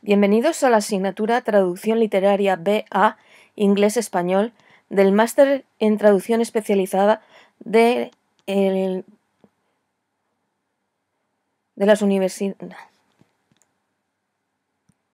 Bienvenidos a la asignatura Traducción Literaria BA Inglés-Español del Máster en Traducción Especializada de, el, de las universidades.